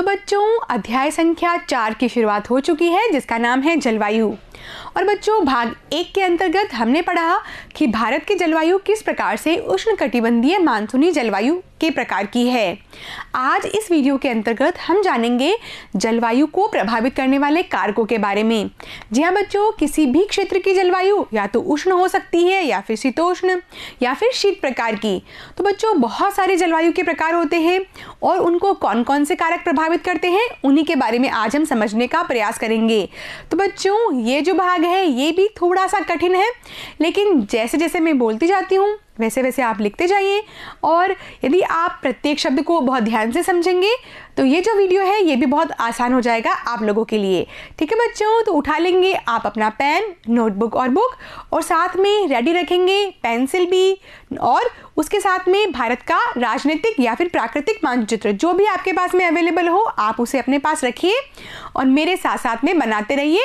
तो बच्चों अध्याय संख्या चार की शुरुआत हो चुकी है जिसका नाम है जलवायु और बच्चों भाग एक के अंतर्गत हमने पढ़ा कि भारत की जलवायु किस प्रकार से उष्ण कटिबंधीय मानसूनी जलवायु के प्रकार की है आज इस वीडियो के अंतर्गत हम जानेंगे जलवायु को प्रभावित करने वाले कारकों के बारे में जी हाँ बच्चों किसी भी क्षेत्र की जलवायु या तो उष्ण हो सकती है या फिर शीतोष्ण या फिर शीत प्रकार की तो बच्चों बहुत सारे जलवायु के प्रकार होते हैं और उनको कौन कौन से कारक प्रभावित करते हैं उन्हीं के बारे में आज हम समझने का प्रयास करेंगे तो बच्चों ये जो भाग है ये भी थोड़ा सा कठिन है लेकिन जैसे जैसे मैं बोलती जाती हूँ वैसे वैसे आप लिखते जाइए और यदि आप प्रत्येक शब्द को बहुत ध्यान से समझेंगे तो ये जो वीडियो है ये भी बहुत आसान हो जाएगा आप लोगों के लिए ठीक है बच्चों तो उठा लेंगे आप अपना पेन नोटबुक और बुक और साथ में रेडी रखेंगे पेंसिल भी और उसके साथ में भारत का राजनीतिक या फिर प्राकृतिक मानचित्र जो भी आपके पास में अवेलेबल हो आप उसे अपने पास रखिए और मेरे साथ साथ में बनाते रहिए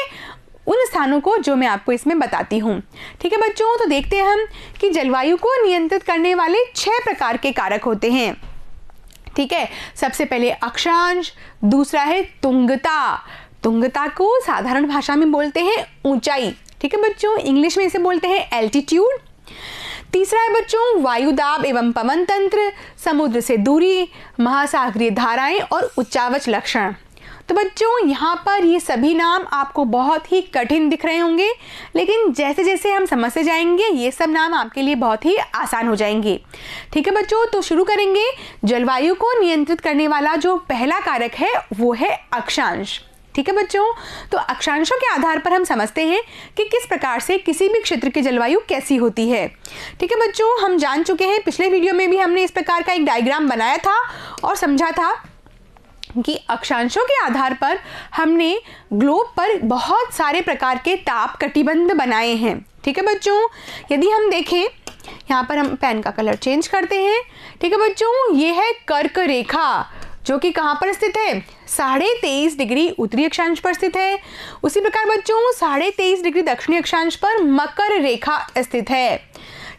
उन स्थानों को जो मैं आपको इसमें बताती हूँ ठीक है बच्चों तो देखते हैं हम कि जलवायु को नियंत्रित करने वाले छह प्रकार के कारक होते हैं ठीक है सबसे पहले अक्षांश दूसरा है तुंगता तुंगता को साधारण भाषा में बोलते हैं ऊंचाई ठीक है बच्चों इंग्लिश में इसे बोलते हैं एल्टीट्यूड तीसरा है बच्चों वायुदाब एवं पवन तंत्र समुद्र से दूरी महासागरीय धाराएं और उच्चावच लक्षण तो बच्चों यहाँ पर ये सभी नाम आपको बहुत ही कठिन दिख रहे होंगे लेकिन जैसे जैसे हम समझते जाएंगे ये सब नाम आपके लिए बहुत ही आसान हो जाएंगे ठीक है बच्चों तो शुरू करेंगे जलवायु को नियंत्रित करने वाला जो पहला कारक है वो है अक्षांश ठीक है बच्चों तो अक्षांशों के आधार पर हम समझते हैं कि किस प्रकार से किसी भी क्षेत्र की जलवायु कैसी होती है ठीक है बच्चों हम जान चुके हैं पिछले वीडियो में भी हमने इस प्रकार का एक डायग्राम बनाया था और समझा था कि अक्षांशों के आधार पर हमने ग्लोब पर बहुत सारे प्रकार के ताप कटिबंध बनाए हैं ठीक है बच्चों यदि हम देखें यहाँ पर हम पेन का कलर चेंज करते हैं ठीक है बच्चों ये है कर्क रेखा जो कि कहाँ पर स्थित है साढ़े तेईस डिग्री उत्तरी अक्षांश पर स्थित है उसी प्रकार बच्चों साढ़े तेईस डिग्री दक्षिणी अक्षांश पर मकर रेखा स्थित है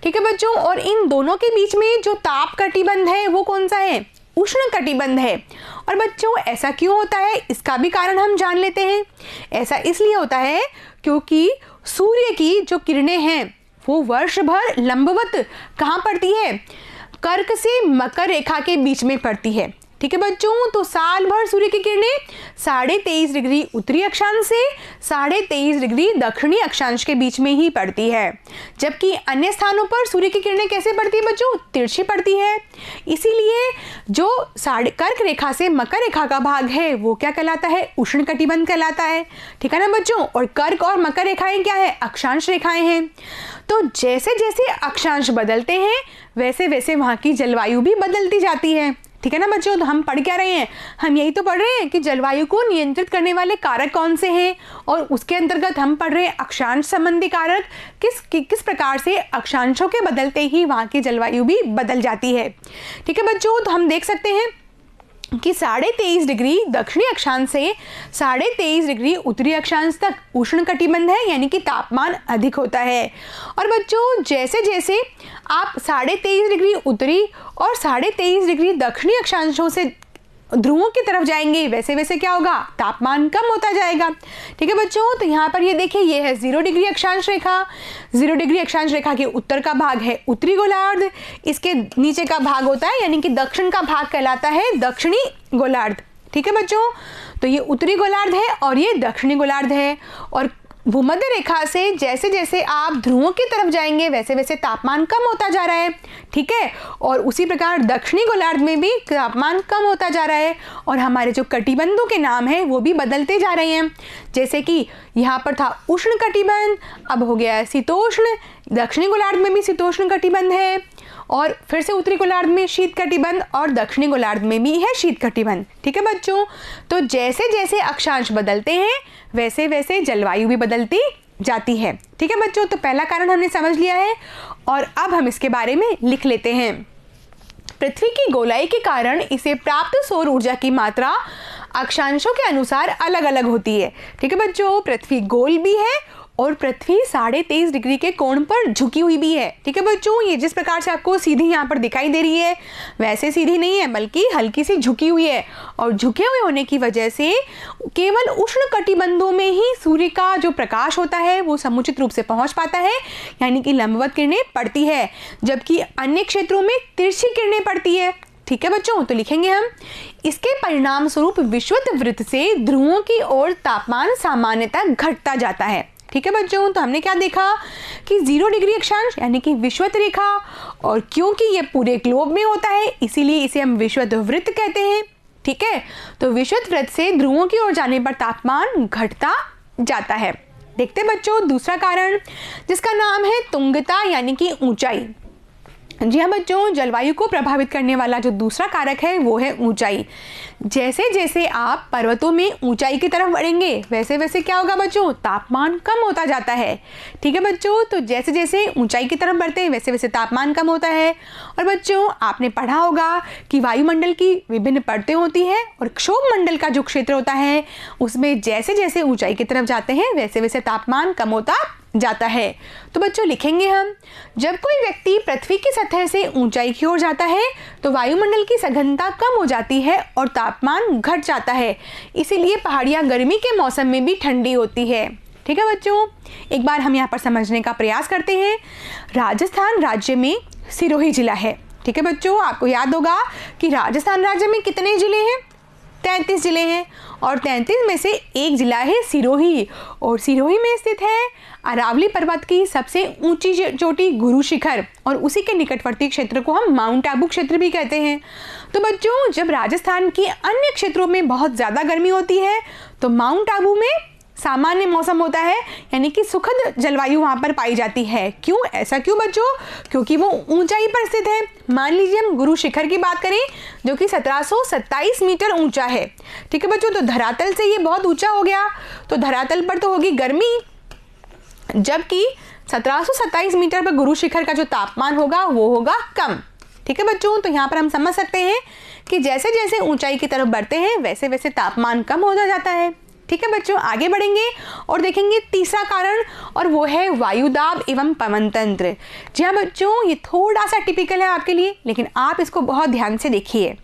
ठीक है बच्चों और इन दोनों के बीच में जो ताप कटिबंध है वो कौन सा है उष्ण कटिबंध है और बच्चों ऐसा क्यों होता है इसका भी कारण हम जान लेते हैं ऐसा इसलिए होता है क्योंकि सूर्य की जो किरणें हैं वो वर्ष भर लंबवत कहाँ पड़ती है कर्क से मकर रेखा के बीच में पड़ती है ठीक है बच्चों तो साल भर सूर्य की किरणें साढ़े तेईस डिग्री उत्तरी अक्षांश से साढ़े तेईस डिग्री दक्षिणी अक्षांश के बीच में ही पड़ती है जबकि अन्य स्थानों पर सूर्य की किरणें कैसे पड़ती है बच्चों तिरछी पड़ती है इसीलिए जो साढ़े कर्क रेखा से मकर रेखा का भाग है वो क्या कहलाता है उष्ण कटिबंध कहलाता है ठीक है ना बच्चों और कर्क और मकर रेखाएं क्या है अक्षांश रेखाएं हैं तो जैसे जैसे अक्षांश बदलते हैं वैसे वैसे वहाँ की जलवायु भी बदलती जाती है ठीक है ना बच्चों तो हम पढ़ क्या रहे हैं हम यही तो पढ़ रहे हैं कि जलवायु को नियंत्रित करने वाले कारक कौन से हैं और उसके अंतर्गत हम पढ़ रहे हैं अक्षांश संबंधी कारक किस कि, किस प्रकार से अक्षांशों के बदलते ही वहाँ की जलवायु भी बदल जाती है ठीक है बच्चों तो हम देख सकते हैं कि साढ़े तेईस डिग्री दक्षिणी अक्षांश से साढ़े तेईस डिग्री उत्तरी अक्षांश तक उष्ण कटिबंध है यानी कि तापमान अधिक होता है और बच्चों जैसे जैसे आप साढ़े तेईस डिग्री उत्तरी और साढ़े तेईस डिग्री दक्षिणी अक्षांशों से ध्रुवों की तरफ जाएंगे वैसे वैसे क्या होगा तापमान कम होता जाएगा ठीक है बच्चों तो यहाँ पर ये देखिए ये है जीरो डिग्री अक्षांश रेखा जीरो डिग्री अक्षांश रेखा के उत्तर का भाग है उत्तरी गोलार्ध इसके नीचे का भाग होता है यानी कि दक्षिण का भाग कहलाता है दक्षिणी गोलार्ध ठीक है बच्चों तो ये उत्तरी गोलार्ध है और ये दक्षिणी गोलार्ध है और भूमध्य रेखा से जैसे जैसे आप ध्रुवों की तरफ जाएंगे वैसे वैसे तापमान कम होता जा रहा है ठीक है और उसी प्रकार दक्षिणी गोलार्ध में भी तापमान कम होता जा रहा है और हमारे जो कटिबंधों के नाम हैं वो भी बदलते जा रहे हैं जैसे कि यहाँ पर था उष्ण कटिबंध अब हो गया है शीतोष्ण दक्षिणी गोलार्ध में भी शीतोष्ण कटिबंध है और फिर से उत्तरी गोलार्ध में शीत कटिबंध और दक्षिणी गोलार्ध में भी है शीत कटिबंध ठीक है बच्चों तो जैसे जैसे अक्षांश बदलते हैं वैसे वैसे जलवायु भी बदलती जाती है ठीक है बच्चों तो पहला कारण हमने समझ लिया है और अब हम इसके बारे में लिख लेते हैं पृथ्वी की गोलाई के कारण इसे प्राप्त सौर ऊर्जा की मात्रा अक्षांशों के अनुसार अलग अलग होती है ठीक है बच्चों पृथ्वी गोल भी है और पृथ्वी साढ़े तेईस डिग्री के कोण पर झुकी हुई भी है ठीक है बच्चों ये जिस प्रकार से आपको सीधी यहाँ पर दिखाई दे रही है वैसे सीधी नहीं है बल्कि हल्की सी झुकी हुई है और झुके हुए होने की वजह से केवल उष्ण कटिबंधों में ही सूर्य का जो प्रकाश होता है वो समुचित रूप से पहुँच पाता है यानी कि लंबवत किरणें पड़ती है जबकि अन्य क्षेत्रों में तिरछी किरणें पड़ती है ठीक है बच्चों तो लिखेंगे हम इसके परिणाम स्वरूप विश्वत वृत्त से ध्रुवों की ओर तापमान सामान्यतः घटता जाता है ठीक है बच्चों तो हमने क्या देखा कि ज़ीरो डिग्री अक्षांश यानी कि विश्वत रेखा और क्योंकि ये पूरे ग्लोब में होता है इसीलिए इसे हम विश्वत वृत्त कहते हैं ठीक है तो विश्वत वृत्त से ध्रुवों की ओर जाने पर तापमान घटता जाता है देखते बच्चों दूसरा कारण जिसका नाम है तुंगता यानी कि ऊंचाई जी हाँ बच्चों जलवायु को प्रभावित करने वाला जो दूसरा कारक है वो है ऊंचाई जैसे जैसे आप पर्वतों में ऊंचाई की तरफ बढ़ेंगे वैसे वैसे क्या होगा बच्चों तापमान कम होता जाता है ठीक है बच्चों तो जैसे जैसे ऊंचाई की तरफ बढ़ते हैं वैसे वैसे तापमान कम होता है और बच्चों आपने पढ़ा होगा कि वायुमंडल की विभिन्न परतें होती हैं और क्षोभ मंडल का जो क्षेत्र होता है उसमें जैसे जैसे ऊँचाई की तरफ जाते हैं वैसे वैसे तापमान कम होता जाता है तो बच्चों लिखेंगे हम जब कोई व्यक्ति पृथ्वी की सतह से ऊंचाई की ओर जाता है तो वायुमंडल की सघनता कम हो जाती है और तापमान घट जाता है इसीलिए पहाड़ियाँ गर्मी के मौसम में भी ठंडी होती है ठीक है बच्चों एक बार हम यहाँ पर समझने का प्रयास करते हैं राजस्थान राज्य में सिरोही जिला है ठीक है बच्चों आपको याद होगा कि राजस्थान राज्य में कितने जिले हैं तैंतीस ज़िले हैं और तैंतीस में से एक ज़िला है सिरोही और सिरोही में स्थित है अरावली पर्वत की सबसे ऊंची चोटी गुरु शिखर और उसी के निकटवर्ती क्षेत्र को हम माउंट आबू क्षेत्र भी कहते हैं तो बच्चों जब राजस्थान के अन्य क्षेत्रों में बहुत ज़्यादा गर्मी होती है तो माउंट आबू में सामान्य मौसम होता है यानी कि सुखद जलवायु वहाँ पर पाई जाती है क्यों ऐसा क्यों बच्चों क्योंकि वो ऊंचाई पर स्थित है मान लीजिए हम गुरु शिखर की बात करें जो कि 1727 मीटर ऊंचा है ठीक है बच्चों तो धरातल से ये बहुत ऊंचा हो गया तो धरातल पर तो होगी गर्मी जबकि 1727 मीटर पर गुरु शिखर का जो तापमान होगा वो होगा कम ठीक है बच्चों तो यहाँ पर हम समझ सकते हैं कि जैसे जैसे ऊंचाई की तरफ बढ़ते हैं वैसे वैसे तापमान कम होता जाता है ठीक है बच्चों आगे बढ़ेंगे और देखेंगे तीसरा कारण और वो है वायुदाब एवं पवन तंत्र जी हाँ बच्चों ये थोड़ा सा टिपिकल है आपके लिए लेकिन आप इसको बहुत ध्यान से देखिए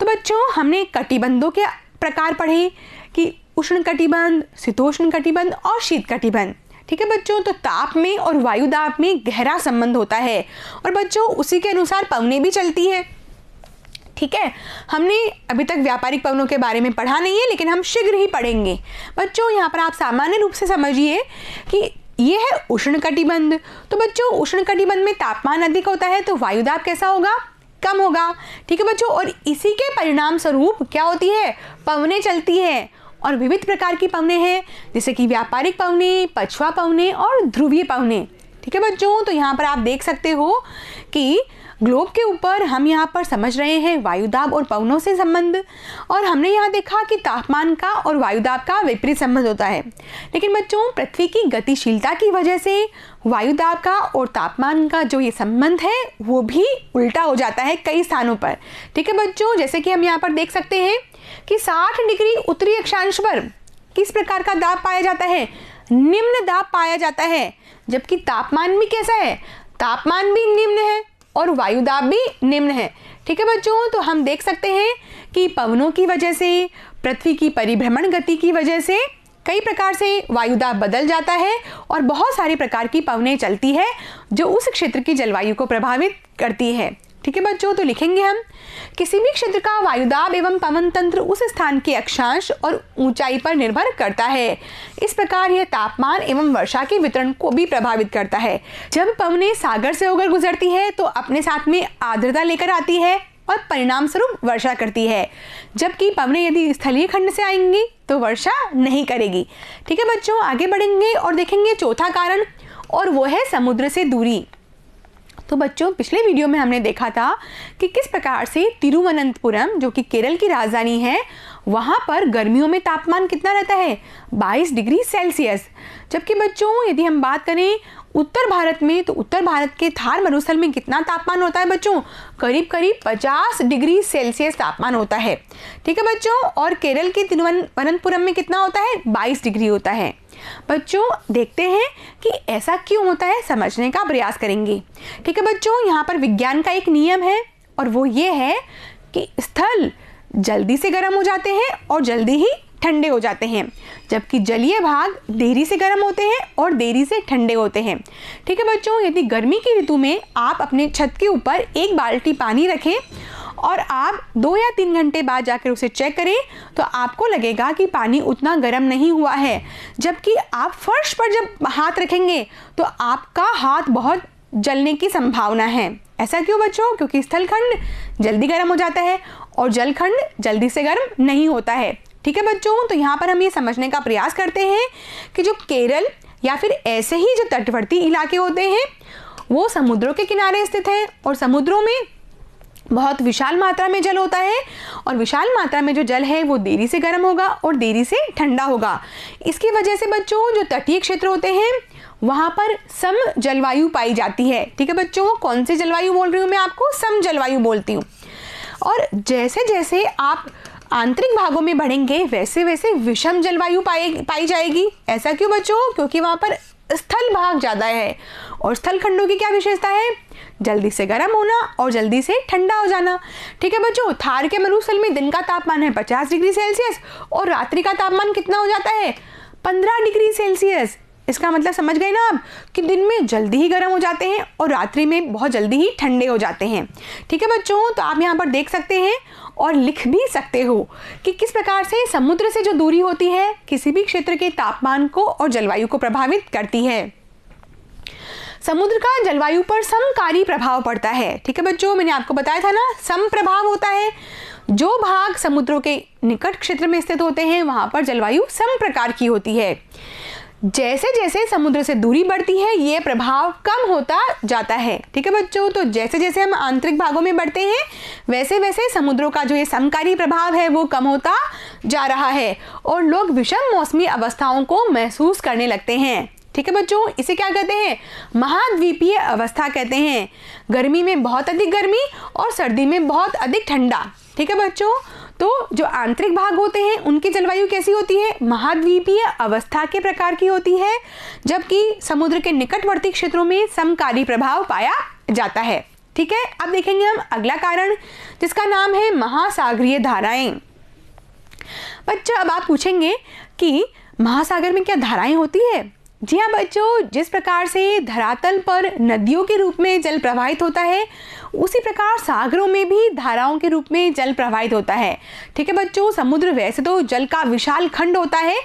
तो बच्चों हमने कटिबंधों के प्रकार पढ़े कि उष्ण कटिबंध शीतोष्ण कटिबंध और शीत कटिबंध ठीक है बच्चों तो ताप में और वायुदाब में गहरा संबंध होता है और बच्चों उसी के अनुसार पवने भी चलती है ठीक है हमने अभी तक व्यापारिक पवनों के बारे में पढ़ा नहीं है लेकिन हम शीघ्र ही पढ़ेंगे बच्चों यहाँ पर आप सामान्य रूप से समझिए कि ये है उष्ण कटिबंध तो बच्चों उष्ण कटिबंध में तापमान अधिक होता है तो वायुदाब कैसा होगा कम होगा ठीक है बच्चों और इसी के परिणाम स्वरूप क्या होती है पवने चलती है और विविध प्रकार की पवने हैं जैसे कि व्यापारिक पवने पछुआ पवने और ध्रुवीय पवने ठीक है बच्चों तो यहाँ पर आप देख सकते हो कि ग्लोब के ऊपर हम यहाँ पर समझ रहे हैं वायुदाब और पवनों से संबंध और हमने यहाँ देखा कि तापमान का और वायुदाब का विपरीत संबंध होता है लेकिन बच्चों पृथ्वी की गतिशीलता की वजह से वायुदाब का और तापमान का जो ये संबंध है वो भी उल्टा हो जाता है कई स्थानों पर ठीक है बच्चों जैसे कि हम यहाँ पर देख सकते हैं कि 60 डिग्री उत्तरी अक्षांश पर किस प्रकार का दाब पाया जाता है निम्न दाब पाया जाता है जबकि तापमान भी कैसा है तापमान भी निम्न है और वायुदाब भी निम्न है ठीक है बच्चों तो हम देख सकते हैं कि पवनों की वजह से पृथ्वी की परिभ्रमण गति की वजह से कई प्रकार से वायुदाब बदल जाता है और बहुत सारे प्रकार की पवनें चलती है जो उस क्षेत्र की जलवायु को प्रभावित करती है ठीक है बच्चों तो लिखेंगे हम किसी भी क्षेत्र का वायुदाब एवं पवन तंत्र उस स्थान के अक्षांश और ऊंचाई पर निर्भर करता है इस प्रकार यह तापमान एवं वर्षा के वितरण को भी प्रभावित करता है जब पवने सागर से होकर गुजरती है तो अपने साथ में आर्द्रता लेकर आती है और परिणाम स्वरूप वर्षा करती है जबकि पवने यदि स्थलीय खंड से आएंगी तो वर्षा नहीं करेगी ठीक है बच्चों आगे बढ़ेंगे और देखेंगे चौथा कारण और वो है समुद्र से दूरी तो बच्चों पिछले वीडियो में हमने देखा था कि किस प्रकार से तिरुवनंतपुरम जो कि केरल की राजधानी है वहाँ पर गर्मियों में तापमान कितना रहता है 22 डिग्री सेल्सियस जबकि बच्चों यदि हम बात करें उत्तर भारत में तो उत्तर भारत के थार मरुस्थल में कितना तापमान होता है बच्चों करीब करीब 50 डिग्री सेल्सियस तापमान होता है ठीक है बच्चों और केरल के तिरुवनंतपुरम में कितना होता है 22 डिग्री होता है बच्चों देखते हैं कि ऐसा क्यों होता है समझने का प्रयास करेंगे ठीक है बच्चों यहाँ पर विज्ञान का एक नियम है और वो ये है कि स्थल जल्दी से गर्म हो जाते हैं और जल्दी ही ठंडे हो जाते हैं जबकि जलीय भाग देरी से गर्म होते हैं और देरी से ठंडे होते हैं ठीक है बच्चों यदि गर्मी की ऋतु में आप अपने छत के ऊपर एक बाल्टी पानी रखें और आप दो या तीन घंटे बाद जाकर उसे चेक करें तो आपको लगेगा कि पानी उतना गर्म नहीं हुआ है जबकि आप फर्श पर जब हाथ रखेंगे तो आपका हाथ बहुत जलने की संभावना है ऐसा क्यों बच्चों क्योंकि स्थलखंड जल्दी गर्म हो जाता है और जलखंड जल्दी से गर्म नहीं होता है ठीक है बच्चों तो यहाँ पर हम ये समझने का प्रयास करते हैं कि जो केरल या फिर ऐसे ही जो तटवर्ती इलाके होते हैं वो समुद्रों के किनारे स्थित हैं और समुद्रों में बहुत विशाल मात्रा में जल होता है और विशाल मात्रा में जो जल है वो देरी से गर्म होगा और देरी से ठंडा होगा इसकी वजह से बच्चों जो तटीय क्षेत्र होते हैं वहाँ पर सम जलवायु पाई जाती है ठीक है बच्चों कौन सी जलवायु बोल रही हूँ मैं आपको सम जलवायु बोलती हूँ और जैसे जैसे आप आंतरिक भागों में बढ़ेंगे वैसे वैसे विषम जलवायु पाए पाई जाएगी ऐसा क्यों बच्चों क्योंकि वहाँ पर स्थल भाग ज़्यादा है और स्थल खंडों की क्या विशेषता है जल्दी से गर्म होना और जल्दी से ठंडा हो जाना ठीक है बच्चों थार के मरुस्थल में दिन का तापमान है 50 डिग्री सेल्सियस और रात्रि का तापमान कितना हो जाता है 15 डिग्री सेल्सियस इसका मतलब समझ गए ना आप कि दिन में जल्दी ही गर्म हो जाते हैं और रात्रि में बहुत जल्दी ही ठंडे हो जाते हैं ठीक है बच्चों तो आप यहाँ पर देख सकते हैं और लिख भी सकते हो कि किस प्रकार से समुद्र से जो दूरी होती है किसी भी क्षेत्र के तापमान को और जलवायु को प्रभावित करती है समुद्र का जलवायु पर समकारी प्रभाव पड़ता है ठीक है बच्चों मैंने आपको बताया था ना सम प्रभाव होता है जो भाग समुद्रों के निकट क्षेत्र में स्थित होते हैं वहां पर जलवायु सम प्रकार की होती है जैसे जैसे समुद्र से दूरी बढ़ती है ये प्रभाव कम होता जाता है ठीक है बच्चों तो जैसे जैसे हम आंतरिक भागों में बढ़ते हैं वैसे वैसे समुद्रों का जो ये समकारी प्रभाव है वो कम होता जा रहा है और लोग विषम मौसमी अवस्थाओं को महसूस करने लगते हैं ठीक है बच्चों इसे क्या कहते हैं महाद्वीपीय अवस्था कहते हैं गर्मी में बहुत अधिक गर्मी और सर्दी में बहुत अधिक ठंडा ठीक है बच्चों तो जो आंतरिक भाग होते हैं उनकी जलवायु कैसी होती है महाद्वीपीय अवस्था के प्रकार की होती है जबकि समुद्र के निकटवर्ती क्षेत्रों में समकारी प्रभाव पाया जाता है ठीक है अब देखेंगे हम अगला कारण जिसका नाम है महासागरीय धाराएं बच्चों अब आप पूछेंगे कि महासागर में क्या धाराएं होती है जी हाँ बच्चों जिस प्रकार से धरातल पर नदियों के रूप में जल प्रवाहित होता है उसी प्रकार सागरों में भी धाराओं के रूप में जल प्रवाहित होता है ठीक है बच्चों समुद्र वैसे तो जल का विशाल खंड होता है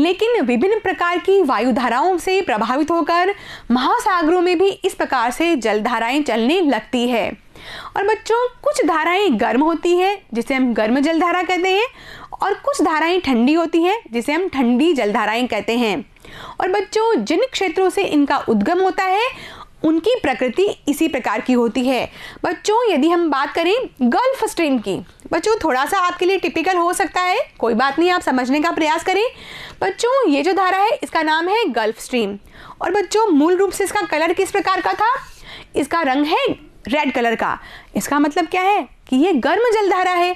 लेकिन विभिन्न प्रकार की वायु धाराओं से प्रभावित होकर महासागरों में भी इस प्रकार से जल धाराएं चलने लगती है और बच्चों कुछ धाराएं गर्म होती है जिसे हम गर्म जलधारा कहते हैं और कुछ धाराएं ठंडी होती हैं जिसे हम ठंडी जलधाराएं कहते हैं और बच्चों जिन क्षेत्रों से इनका उद्गम होता है उनकी प्रकृति इसी प्रकार की होती है बच्चों यदि हम बात करें गल्फ स्ट्रीम की बच्चों थोड़ा सा आपके लिए टिपिकल हो सकता है कोई बात नहीं आप समझने का प्रयास करें बच्चों ये जो धारा है इसका नाम है गल्फ स्ट्रीम और बच्चों मूल रूप से इसका कलर किस प्रकार का था इसका रंग है रेड कलर का इसका मतलब क्या है कि ये गर्म जलधारा है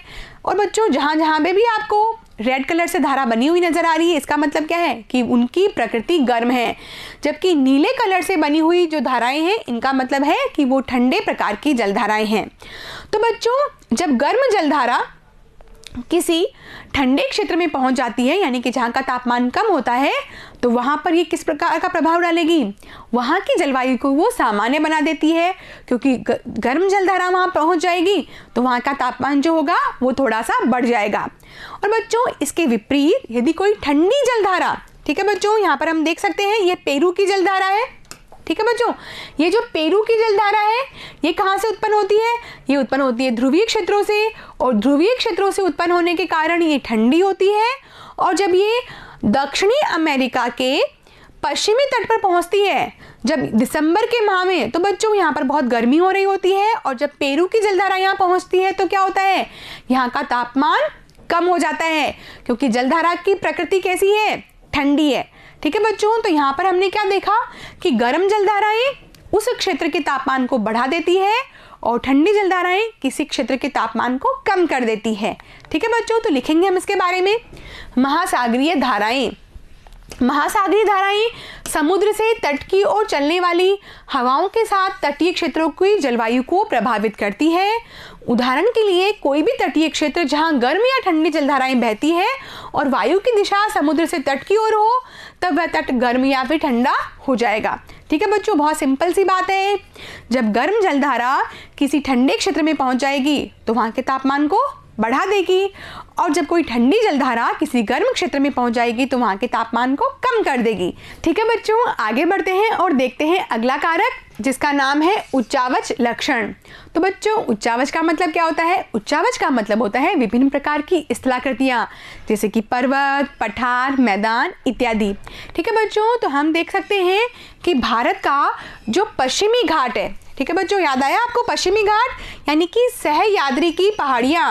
और बच्चों जहाँ जहाँ पे भी आपको रेड कलर से धारा बनी हुई नजर आ रही है इसका मतलब क्या है कि उनकी प्रकृति गर्म है जबकि नीले कलर से बनी हुई जो धाराएं हैं इनका मतलब है कि वो ठंडे प्रकार की जलधाराएं हैं तो बच्चों जब गर्म जलधारा किसी ठंडे क्षेत्र में पहुंच जाती है यानी कि जहाँ का तापमान कम होता है तो वहाँ पर ये किस प्रकार का प्रभाव डालेगी वहाँ की जलवायु को वो सामान्य बना देती है क्योंकि गर्म जलधारा वहाँ पहुँच जाएगी तो वहाँ का तापमान जो होगा वो थोड़ा सा बढ़ जाएगा और बच्चों इसके विपरीत यदि कोई ठंडी जलधारा ठीक है बच्चों यहाँ पर हम देख सकते हैं ये पेरू की जलधारा है ठीक है बच्चों ये जो पेरू की जलधारा है ये कहाँ से उत्पन्न होती है ये उत्पन्न होती है ध्रुवीय क्षेत्रों से और ध्रुवीय क्षेत्रों से उत्पन्न होने के कारण ये ठंडी होती है और जब ये दक्षिणी अमेरिका के पश्चिमी तट पर पहुंचती है जब दिसंबर के माह में तो बच्चों यहाँ पर बहुत गर्मी हो रही होती है और जब पेरू की जलधारा यहाँ पहुंचती है तो क्या होता है यहाँ का तापमान कम हो जाता है क्योंकि जलधारा की प्रकृति कैसी है ठंडी है ठीक है बच्चों तो यहाँ पर हमने क्या देखा कि गर्म जलधाराएं उस क्षेत्र के तापमान को बढ़ा देती है और ठंडी जलधाराएं किसी क्षेत्र के तापमान को कम कर देती है ठीक है बच्चों तो लिखेंगे हम इसके बारे में महासागरीय धाराएं महासागरीय धाराएं समुद्र से तट की ओर चलने वाली हवाओं के साथ तटीय क्षेत्रों की जलवायु को प्रभावित करती है उदाहरण के लिए कोई भी तटीय क्षेत्र जहां गर्म या ठंडी जलधाराएं बहती है और वायु की दिशा समुद्र से तट की ओर हो तब वह तट गर्म या फिर ठंडा हो जाएगा ठीक है बच्चों बहुत सिंपल सी बात है जब गर्म जलधारा किसी ठंडे क्षेत्र में पहुंच जाएगी तो वहाँ के तापमान को बढ़ा देगी और जब कोई ठंडी जलधारा किसी गर्म क्षेत्र में पहुंच जाएगी तो वहाँ के तापमान को कम कर देगी ठीक है बच्चों आगे बढ़ते हैं और देखते हैं अगला कारक जिसका नाम है उच्चावच लक्षण तो बच्चों उच्चावच का मतलब क्या होता है उच्चावच का मतलब होता है विभिन्न प्रकार की स्थलाकृतियाँ जैसे कि पर्वत पठार मैदान इत्यादि ठीक है बच्चों तो हम देख सकते हैं कि भारत का जो पश्चिमी घाट है ठीक है बच्चों याद आया आपको पश्चिमी घाट यानी कि सहयाद्री की पहाड़ियाँ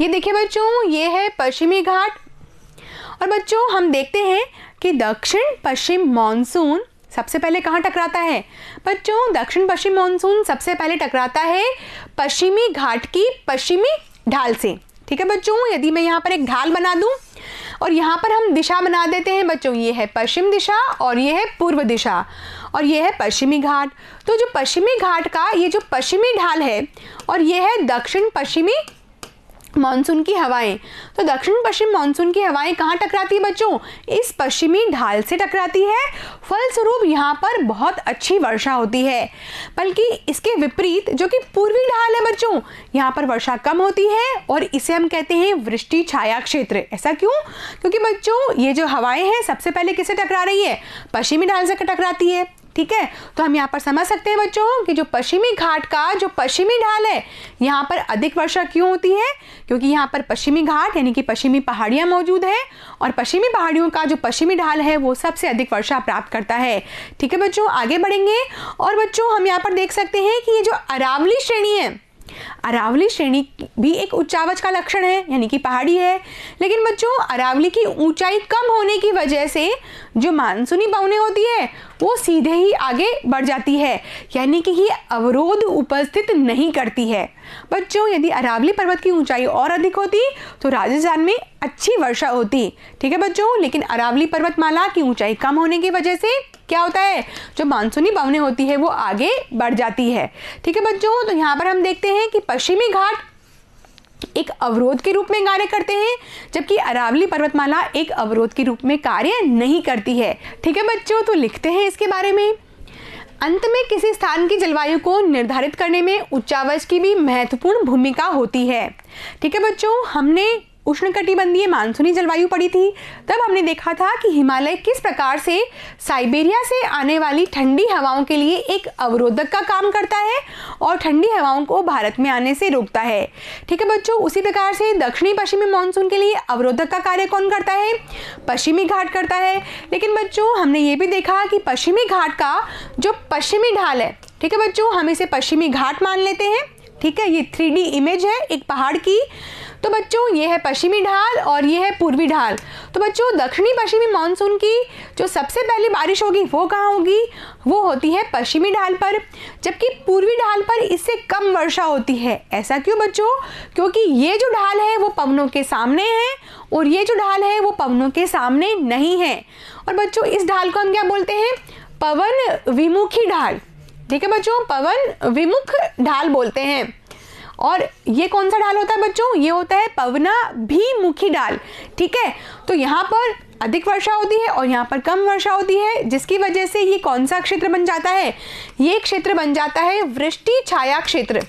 ये देखिए बच्चों ये है पश्चिमी घाट और बच्चों हम देखते हैं कि दक्षिण पश्चिम मानसून सबसे पहले कहाँ टकराता है बच्चों दक्षिण पश्चिम मानसून सबसे पहले टकराता है पश्चिमी घाट की पश्चिमी ढाल से ठीक है बच्चों यदि मैं यहाँ पर एक ढाल बना दूँ और यहाँ पर हम दिशा बना देते हैं बच्चों ये है पश्चिम दिशा और ये है पूर्व दिशा और ये है पश्चिमी घाट तो जो पश्चिमी घाट का ये जो पश्चिमी ढाल है और ये है दक्षिण पश्चिमी मानसून की हवाएं तो दक्षिण पश्चिम मानसून की हवाएं कहाँ टकराती है बच्चों इस पश्चिमी ढाल से टकराती है फलस्वरूप यहाँ पर बहुत अच्छी वर्षा होती है बल्कि इसके विपरीत जो कि पूर्वी ढाल है बच्चों यहाँ पर वर्षा कम होती है और इसे हम कहते हैं वृष्टि छाया क्षेत्र ऐसा क्यों क्योंकि बच्चों ये जो हवाएं हैं सबसे पहले किसे टकरा रही है पश्चिमी ढाल से टकराती है ठीक है तो हम यहाँ पर समझ सकते हैं बच्चों कि जो पश्चिमी घाट का जो पश्चिमी ढाल है यहाँ पर अधिक वर्षा क्यों होती है क्योंकि यहाँ पर पश्चिमी घाट यानी कि पश्चिमी पहाड़ियाँ मौजूद है और पश्चिमी पहाड़ियों का जो पश्चिमी ढाल है वो सबसे अधिक वर्षा प्राप्त करता है ठीक है बच्चों आगे बढ़ेंगे और बच्चों हम यहाँ पर देख सकते हैं कि ये जो अरावली श्रेणी है अरावली श्रेणी भी एक उच्चावच का लक्षण है यानी कि पहाड़ी है लेकिन बच्चों अरावली की ऊंचाई कम होने की वजह से जो मानसूनी पवने होती है वो सीधे ही आगे बढ़ जाती है यानी कि ये अवरोध उपस्थित नहीं करती है बच्चों यदि अरावली पर्वत की ऊंचाई और अधिक होती तो राजस्थान में अच्छी वर्षा होती ठीक है बच्चों लेकिन अरावली पर्वतमाला की ऊंचाई कम होने की वजह से क्या होता है जो मानसूनी बावने होती है वो आगे बढ़ जाती है ठीक है बच्चों तो यहाँ पर हम देखते हैं कि पश्चिमी घाट एक अवरोध के रूप में कार्य करते हैं जबकि अरावली पर्वतमाला एक अवरोध के रूप में कार्य नहीं करती है ठीक है बच्चों तो लिखते हैं इसके बारे में अंत में किसी स्थान की जलवायु को निर्धारित करने में उच्चावच की भी महत्वपूर्ण भूमिका होती है ठीक है बच्चों हमने उष्णकटिबंधीय मानसूनी जलवायु पड़ी थी तब हमने देखा था कि हिमालय किस प्रकार से साइबेरिया से आने वाली ठंडी हवाओं के लिए एक अवरोधक का काम करता है और ठंडी हवाओं को भारत में आने से रोकता है ठीक है बच्चों उसी प्रकार से दक्षिणी पश्चिमी मानसून के लिए अवरोधक का कार्य कौन करता है पश्चिमी घाट करता है लेकिन बच्चों हमने ये भी देखा कि पश्चिमी घाट का जो पश्चिमी ढाल है ठीक है बच्चों हम इसे पश्चिमी घाट मान लेते हैं ठीक है ये थ्री इमेज है एक पहाड़ की तो बच्चों ये है पश्चिमी ढाल और ये है पूर्वी ढाल तो बच्चों दक्षिणी पश्चिमी मानसून की जो सबसे पहली बारिश होगी वो कहाँ होगी वो होती है पश्चिमी ढाल पर जबकि पूर्वी ढाल पर इससे कम वर्षा होती है ऐसा क्यों बच्चों क्योंकि ये जो ढाल है वो पवनों के सामने है और ये जो ढाल है वो पवनों के सामने नहीं है और बच्चों इस ढाल को हम क्या बोलते हैं पवन विमुखी ढाल ठीक है बच्चों पवन विमुख ढाल बोलते हैं और ये कौन सा ढाल होता है बच्चों ये होता है पवना भी मुखी ढाल ठीक है तो यहाँ पर अधिक वर्षा होती है और यहाँ पर कम वर्षा होती है जिसकी वजह से ये कौन सा क्षेत्र बन जाता है ये क्षेत्र बन जाता है वृष्टि छाया क्षेत्र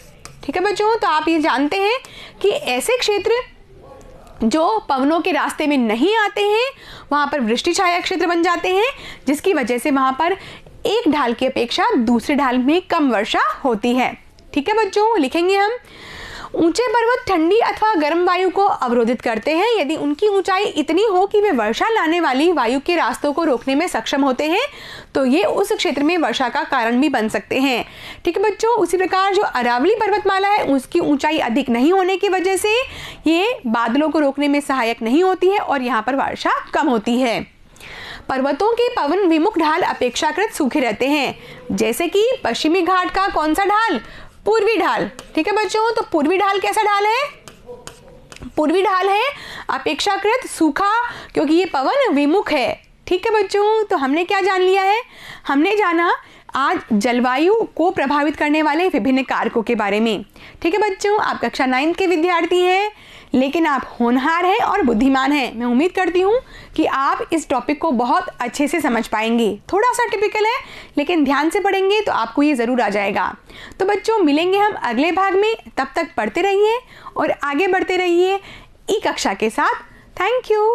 ठीक है बच्चों तो आप ये जानते हैं कि ऐसे क्षेत्र जो पवनों के रास्ते में नहीं आते हैं वहाँ पर वृष्टि छाया क्षेत्र बन जाते हैं जिसकी वजह से वहाँ पर एक ढाल की अपेक्षा दूसरे ढाल में कम वर्षा होती है ठीक है बच्चों लिखेंगे हम ऊंचे पर्वत ठंडी अथवा गर्म वायु को अवरोधित करते हैं यदि उनकी ऊंचाई इतनी हो कि वे वर्षा लाने वाली वायु के रास्तों को रोकने में सक्षम होते हैं तो ये उस क्षेत्र में वर्षा का कारण भी बन सकते हैं ठीक है बच्चों उसी प्रकार जो अरावली पर्वतमाला है उसकी ऊंचाई अधिक नहीं होने की वजह से ये बादलों को रोकने में सहायक नहीं होती है और यहाँ पर वर्षा कम होती है पर्वतों के पवन विमुख ढाल अपेक्षाकृत सूखे रहते हैं जैसे कि पश्चिमी घाट का कौन सा ढाल पूर्वी ढाल ठीक है बच्चों तो पूर्वी ढाल कैसा ढाल है पूर्वी ढाल है अपेक्षाकृत सूखा क्योंकि ये पवन विमुख है ठीक है बच्चों तो हमने क्या जान लिया है हमने जाना आज जलवायु को प्रभावित करने वाले विभिन्न कारकों के बारे में ठीक है बच्चों आप कक्षा नाइन्थ के विद्यार्थी हैं लेकिन आप होनहार हैं और बुद्धिमान हैं मैं उम्मीद करती हूँ कि आप इस टॉपिक को बहुत अच्छे से समझ पाएंगे थोड़ा सा टिपिकल है लेकिन ध्यान से पढ़ेंगे तो आपको ये ज़रूर आ जाएगा तो बच्चों मिलेंगे हम अगले भाग में तब तक पढ़ते रहिए और आगे बढ़ते रहिए ई कक्षा के साथ थैंक यू